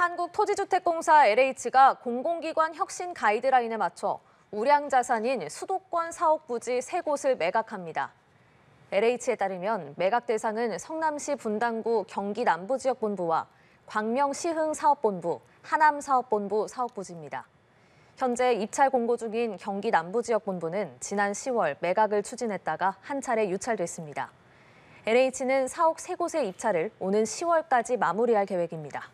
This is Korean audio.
한국토지주택공사 LH가 공공기관 혁신 가이드라인에 맞춰 우량자산인 수도권 사업부지 세곳을 매각합니다. LH에 따르면 매각 대상은 성남시 분당구 경기 남부지역본부와 광명시흥사업본부, 하남사업본부 사업부지입니다. 현재 입찰 공고 중인 경기 남부지역본부는 지난 10월 매각을 추진했다가 한 차례 유찰됐습니다. LH는 사옥 세곳의 입찰을 오는 10월까지 마무리할 계획입니다.